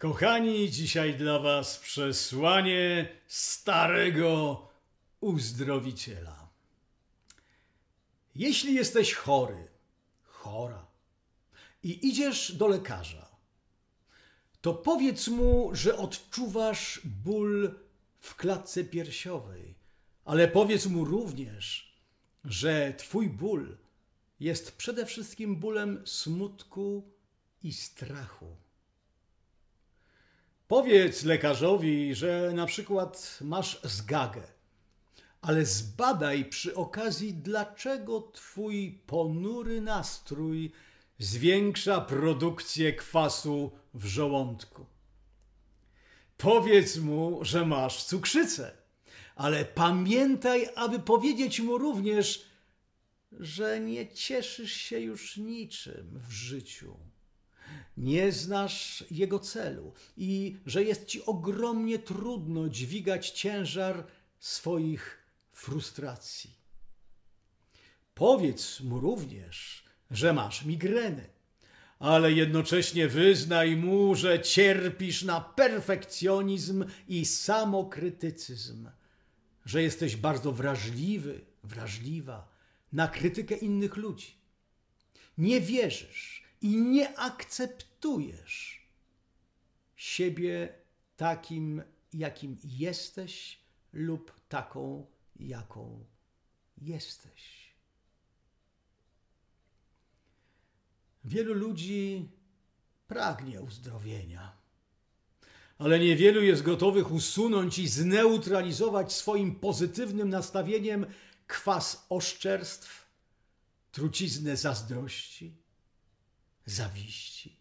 Kochani, dzisiaj dla Was przesłanie starego uzdrowiciela. Jeśli jesteś chory, chora i idziesz do lekarza, to powiedz mu, że odczuwasz ból w klatce piersiowej, ale powiedz mu również, że Twój ból jest przede wszystkim bólem smutku i strachu Powiedz lekarzowi, że na przykład masz zgagę, ale zbadaj przy okazji, dlaczego twój ponury nastrój zwiększa produkcję kwasu w żołądku. Powiedz mu, że masz cukrzycę, ale pamiętaj, aby powiedzieć mu również, że nie cieszysz się już niczym w życiu nie znasz jego celu i że jest ci ogromnie trudno dźwigać ciężar swoich frustracji. Powiedz mu również, że masz migreny, ale jednocześnie wyznaj mu, że cierpisz na perfekcjonizm i samokrytycyzm, że jesteś bardzo wrażliwy, wrażliwa na krytykę innych ludzi. Nie wierzysz, i nie akceptujesz siebie takim, jakim jesteś lub taką, jaką jesteś. Wielu ludzi pragnie uzdrowienia, ale niewielu jest gotowych usunąć i zneutralizować swoim pozytywnym nastawieniem kwas oszczerstw, truciznę zazdrości, zawiści,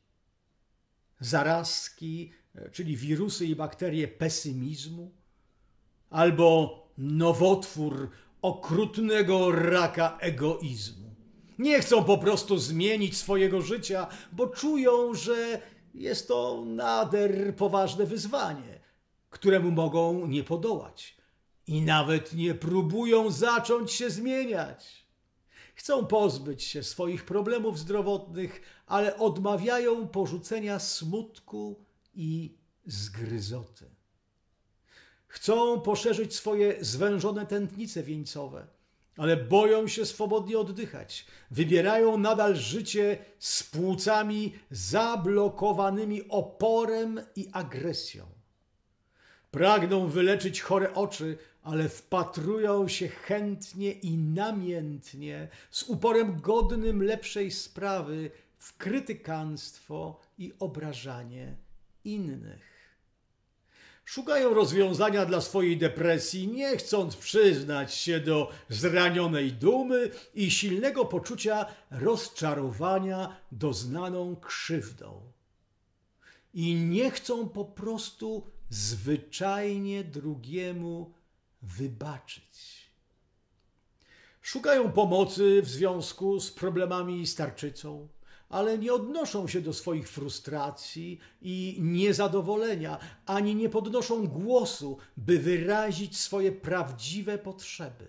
zarazki, e, czyli wirusy i bakterie pesymizmu, albo nowotwór okrutnego raka egoizmu. Nie chcą po prostu zmienić swojego życia, bo czują, że jest to nader poważne wyzwanie, któremu mogą nie podołać. I nawet nie próbują zacząć się zmieniać. Chcą pozbyć się swoich problemów zdrowotnych, ale odmawiają porzucenia smutku i zgryzoty. Chcą poszerzyć swoje zwężone tętnice wieńcowe, ale boją się swobodnie oddychać. Wybierają nadal życie z płucami zablokowanymi oporem i agresją. Pragną wyleczyć chore oczy, ale wpatrują się chętnie i namiętnie, z uporem godnym lepszej sprawy, w krytykanstwo i obrażanie innych. Szukają rozwiązania dla swojej depresji, nie chcąc przyznać się do zranionej dumy i silnego poczucia rozczarowania doznaną krzywdą. I nie chcą po prostu zwyczajnie drugiemu wybaczyć. Szukają pomocy w związku z problemami starczycą, ale nie odnoszą się do swoich frustracji i niezadowolenia, ani nie podnoszą głosu, by wyrazić swoje prawdziwe potrzeby.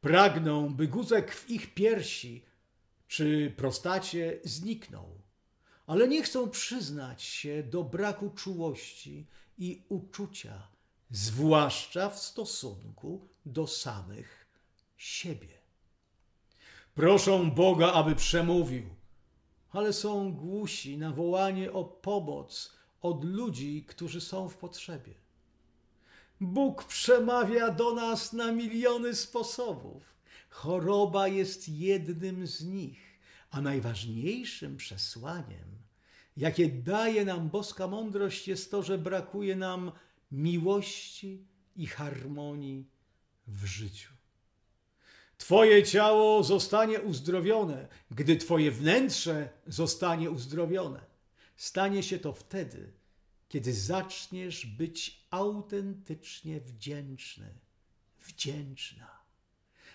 Pragną, by guzek w ich piersi czy prostacie zniknął, ale nie chcą przyznać się do braku czułości i uczucia zwłaszcza w stosunku do samych siebie. Proszą Boga, aby przemówił, ale są głusi na wołanie o pomoc od ludzi, którzy są w potrzebie. Bóg przemawia do nas na miliony sposobów. Choroba jest jednym z nich, a najważniejszym przesłaniem, jakie daje nam boska mądrość, jest to, że brakuje nam miłości i harmonii w życiu. Twoje ciało zostanie uzdrowione, gdy Twoje wnętrze zostanie uzdrowione. Stanie się to wtedy, kiedy zaczniesz być autentycznie wdzięczny, wdzięczna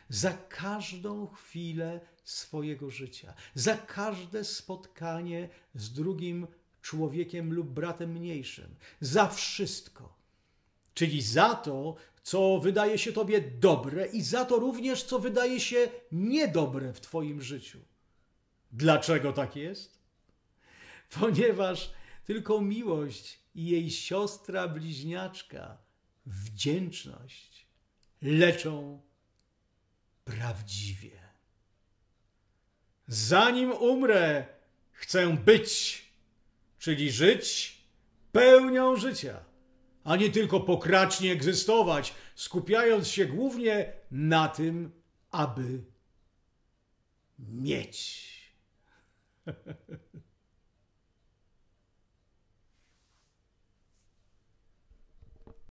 za każdą chwilę swojego życia, za każde spotkanie z drugim człowiekiem lub bratem mniejszym, za wszystko czyli za to, co wydaje się Tobie dobre i za to również, co wydaje się niedobre w Twoim życiu. Dlaczego tak jest? Ponieważ tylko miłość i jej siostra bliźniaczka, wdzięczność, leczą prawdziwie. Zanim umrę, chcę być, czyli żyć pełnią życia a nie tylko pokracznie egzystować, skupiając się głównie na tym, aby mieć.